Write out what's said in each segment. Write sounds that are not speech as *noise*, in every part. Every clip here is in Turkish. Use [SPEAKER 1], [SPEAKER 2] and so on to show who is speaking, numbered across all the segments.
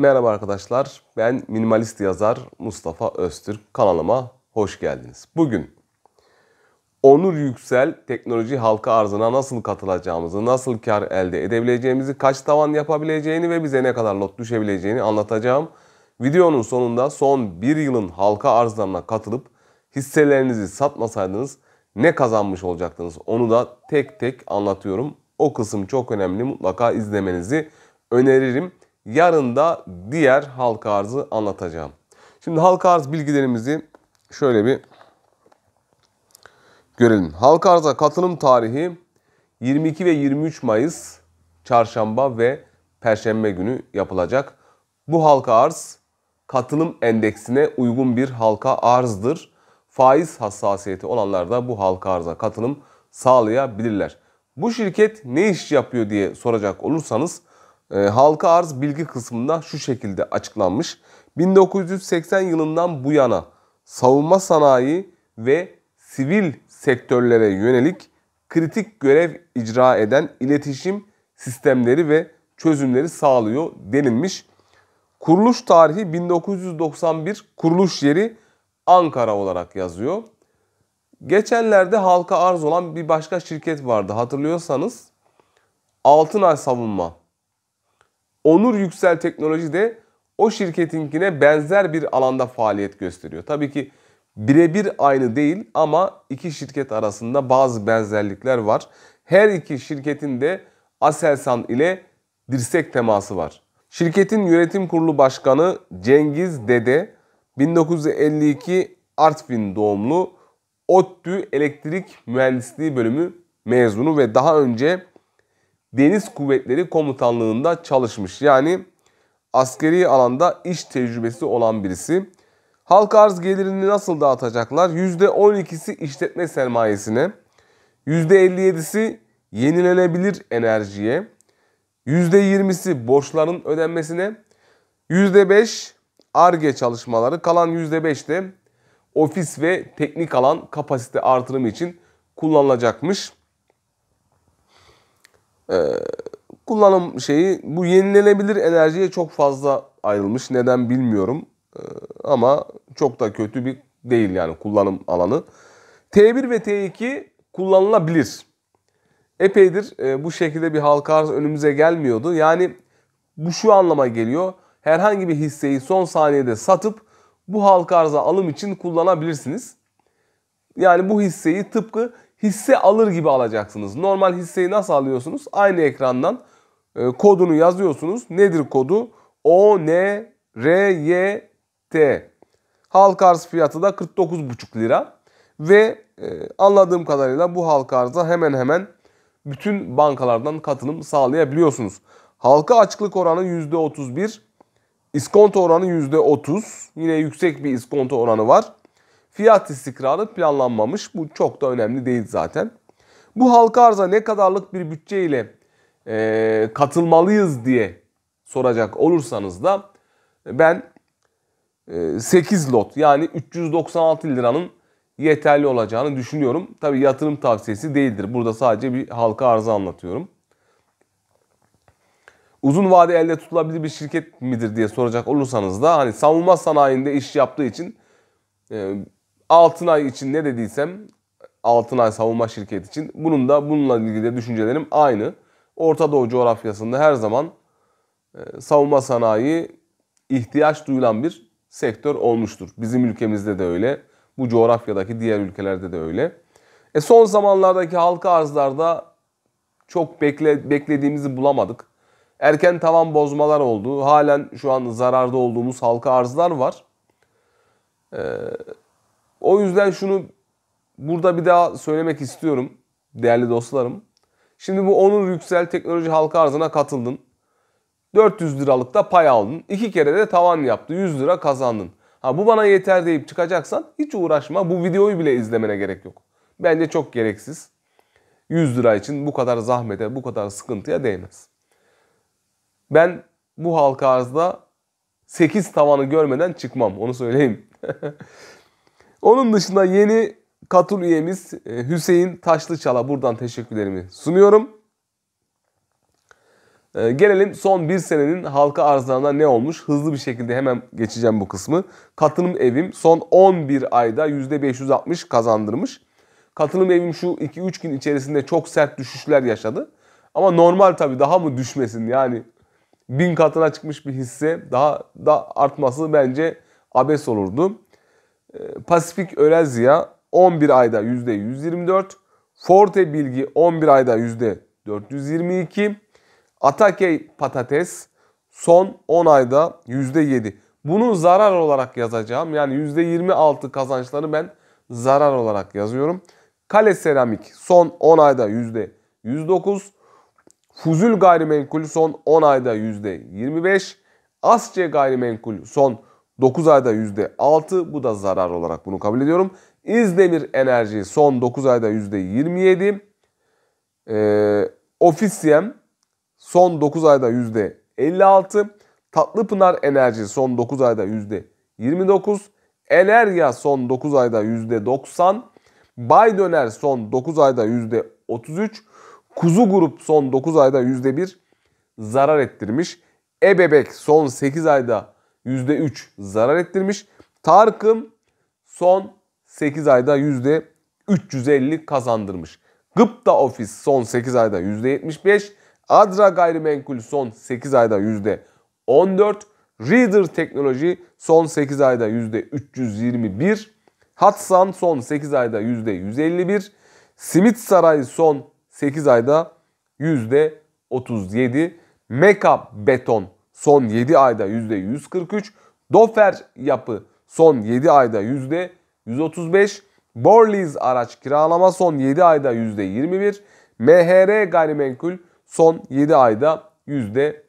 [SPEAKER 1] Merhaba arkadaşlar, ben minimalist yazar Mustafa Öztürk. Kanalıma hoş geldiniz. Bugün Onur Yüksel teknoloji halka arzına nasıl katılacağımızı, nasıl kar elde edebileceğimizi, kaç tavan yapabileceğini ve bize ne kadar lot düşebileceğini anlatacağım. Videonun sonunda son bir yılın halka arzlarına katılıp hisselerinizi satmasaydınız ne kazanmış olacaktınız onu da tek tek anlatıyorum. O kısım çok önemli mutlaka izlemenizi öneririm. Yarın da diğer halka arzı anlatacağım. Şimdi halka arz bilgilerimizi şöyle bir görelim. Halka arza katılım tarihi 22 ve 23 Mayıs çarşamba ve perşembe günü yapılacak. Bu halka arz katılım endeksine uygun bir halka arzdır. Faiz hassasiyeti olanlar da bu halka arza katılım sağlayabilirler. Bu şirket ne iş yapıyor diye soracak olursanız e, halka arz bilgi kısmında şu şekilde açıklanmış. 1980 yılından bu yana savunma sanayi ve sivil sektörlere yönelik kritik görev icra eden iletişim sistemleri ve çözümleri sağlıyor denilmiş. Kuruluş tarihi 1991, kuruluş yeri Ankara olarak yazıyor. Geçenlerde halka arz olan bir başka şirket vardı hatırlıyorsanız. Altınay Savunma Onur Yüksel Teknoloji de o şirketinkine benzer bir alanda faaliyet gösteriyor. Tabii ki birebir aynı değil ama iki şirket arasında bazı benzerlikler var. Her iki şirketin de Aselsan ile dirsek teması var. Şirketin yönetim kurulu başkanı Cengiz Dede 1952 Artvin doğumlu ODTÜ Elektrik Mühendisliği bölümü mezunu ve daha önce Deniz Kuvvetleri Komutanlığı'nda çalışmış. Yani askeri alanda iş tecrübesi olan birisi. Halk arz gelirini nasıl dağıtacaklar? %12'si işletme sermayesine, %57'si yenilenebilir enerjiye, %20'si borçların ödenmesine, %5 ARGE çalışmaları, kalan %5 de ofis ve teknik alan kapasite artırımı için kullanılacakmış. Ee, kullanım şeyi bu yenilenebilir enerjiye çok fazla ayrılmış. Neden bilmiyorum. Ee, ama çok da kötü bir değil yani kullanım alanı. T1 ve T2 kullanılabilir. Epeydir e, bu şekilde bir halka arz önümüze gelmiyordu. Yani bu şu anlama geliyor. Herhangi bir hisseyi son saniyede satıp bu halka arza alım için kullanabilirsiniz. Yani bu hisseyi tıpkı hisse alır gibi alacaksınız. Normal hisseyi nasıl alıyorsunuz? Aynı ekrandan e, kodunu yazıyorsunuz. Nedir kodu? O N R Y T. Halk arz fiyatı da 49,5 lira ve e, anladığım kadarıyla bu halk arza hemen hemen bütün bankalardan katılım sağlayabiliyorsunuz. Halka açıklık oranı %31, iskonto oranı %30. Yine yüksek bir iskonto oranı var. Fiyat istikrarı planlanmamış. Bu çok da önemli değil zaten. Bu halka arza ne kadarlık bir bütçe ile e, katılmalıyız diye soracak olursanız da ben e, 8 lot yani 396 liranın yeterli olacağını düşünüyorum. Tabi yatırım tavsiyesi değildir. Burada sadece bir halka arzı anlatıyorum. Uzun vade elde tutulabilir bir şirket midir diye soracak olursanız da hani savunma sanayinde iş yaptığı için e, ay için ne dediysem ay savunma şirketi için bunun da bununla ilgili de düşüncelerim aynı. Orta Doğu coğrafyasında her zaman e, savunma sanayi ihtiyaç duyulan bir sektör olmuştur. Bizim ülkemizde de öyle. Bu coğrafyadaki diğer ülkelerde de öyle. E son zamanlardaki halka arzlarda çok bekle, beklediğimizi bulamadık. Erken tavan bozmalar oldu. Halen şu an zararda olduğumuz halka arzlar var. Ee, o yüzden şunu burada bir daha söylemek istiyorum değerli dostlarım. Şimdi bu Onur Yüksel Teknoloji halka arzına katıldın. 400 liralık da pay aldın. İki kere de tavan yaptı. 100 lira kazandın. Ha bu bana yeter deyip çıkacaksan hiç uğraşma. Bu videoyu bile izlemene gerek yok. Bence çok gereksiz. 100 lira için bu kadar zahmete, bu kadar sıkıntıya değmez. Ben bu halka arzda 8 tavanı görmeden çıkmam. Onu söyleyeyim. *laughs* Onun dışında yeni katıl üyemiz e, Hüseyin Taşlıçal'a buradan teşekkürlerimi sunuyorum. E, gelelim son bir senenin halka arzlarına ne olmuş? Hızlı bir şekilde hemen geçeceğim bu kısmı. Katılım evim son 11 ayda %560 kazandırmış. Katılım evim şu 2-3 gün içerisinde çok sert düşüşler yaşadı. Ama normal tabii daha mı düşmesin yani bin katına çıkmış bir hisse daha da artması bence abes olurdu. Ee, Pasifik Örezya 11 ayda %124. Forte Bilgi 11 ayda %422. Atake Patates son 10 ayda %7. Bunu zarar olarak yazacağım. Yani %26 kazançları ben zarar olarak yazıyorum. Kale Seramik son 10 ayda %109. Fuzul Gayrimenkul son 10 ayda %25. Asçe Gayrimenkul son 9 ayda %6 bu da zarar olarak bunu kabul ediyorum. İzdemir Enerji son 9 ayda %27. Ee, Ofisiyem son 9 ayda %56. Tatlıpınar Enerji son 9 ayda %29. Enerya son 9 ayda %90. Bay Döner son 9 ayda %33. Kuzu Grup son 9 ayda %1 zarar ettirmiş. Ebebek son 8 ayda %1 %3 zarar ettirmiş. Tarkım son 8 ayda %350 kazandırmış. Gıpta Ofis son 8 ayda %75. Adra Gayrimenkul son 8 ayda %14. Reader Teknoloji son 8 ayda %321. Hatsan son 8 ayda %151. Simit Saray son 8 ayda %37. Meka Beton son 7 ayda %143. Dofer yapı son 7 ayda %135. Borliz araç kiralama son 7 ayda %21. MHR gayrimenkul son 7 ayda %4.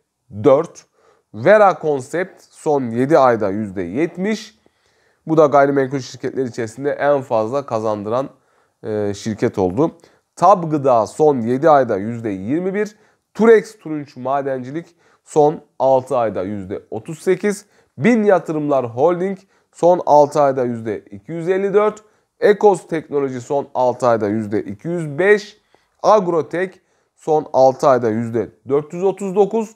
[SPEAKER 1] Vera Concept son 7 ayda %70. Bu da gayrimenkul şirketleri içerisinde en fazla kazandıran e, şirket oldu. Tab Gıda son 7 ayda %21. Turex Turunç Madencilik son 6 ayda %38. Bin Yatırımlar Holding son 6 ayda %254. Ekos Teknoloji son 6 ayda %205. Agrotek son 6 ayda %439.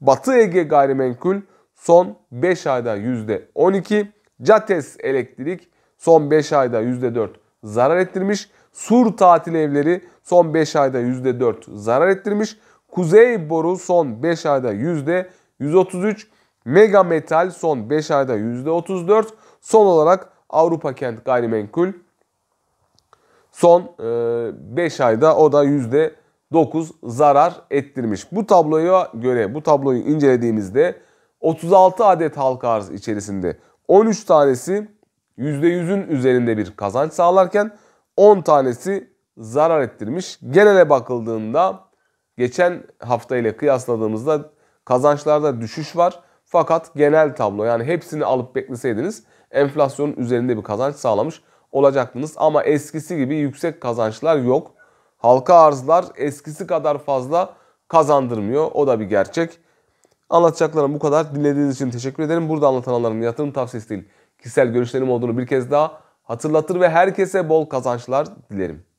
[SPEAKER 1] Batı Ege Gayrimenkul son 5 ayda %12. Cates Elektrik son 5 ayda %4 zarar ettirmiş. Sur Tatil Evleri son 5 ayda %4 zarar ettirmiş. Kuzey boru son 5 ayda %133, mega metal son 5 ayda %34, son olarak Avrupa Kent Gayrimenkul son 5 e, ayda o da %9 zarar ettirmiş. Bu tabloya göre bu tabloyu incelediğimizde 36 adet halka arz içerisinde 13 tanesi %100'ün üzerinde bir kazanç sağlarken 10 tanesi zarar ettirmiş. Genele bakıldığında geçen hafta ile kıyasladığımızda kazançlarda düşüş var. Fakat genel tablo yani hepsini alıp bekleseydiniz enflasyonun üzerinde bir kazanç sağlamış olacaktınız. Ama eskisi gibi yüksek kazançlar yok. Halka arzlar eskisi kadar fazla kazandırmıyor. O da bir gerçek. Anlatacaklarım bu kadar. Dinlediğiniz için teşekkür ederim. Burada anlatılanların yatırım tavsiyesi değil, kişisel görüşlerim olduğunu bir kez daha hatırlatır ve herkese bol kazançlar dilerim.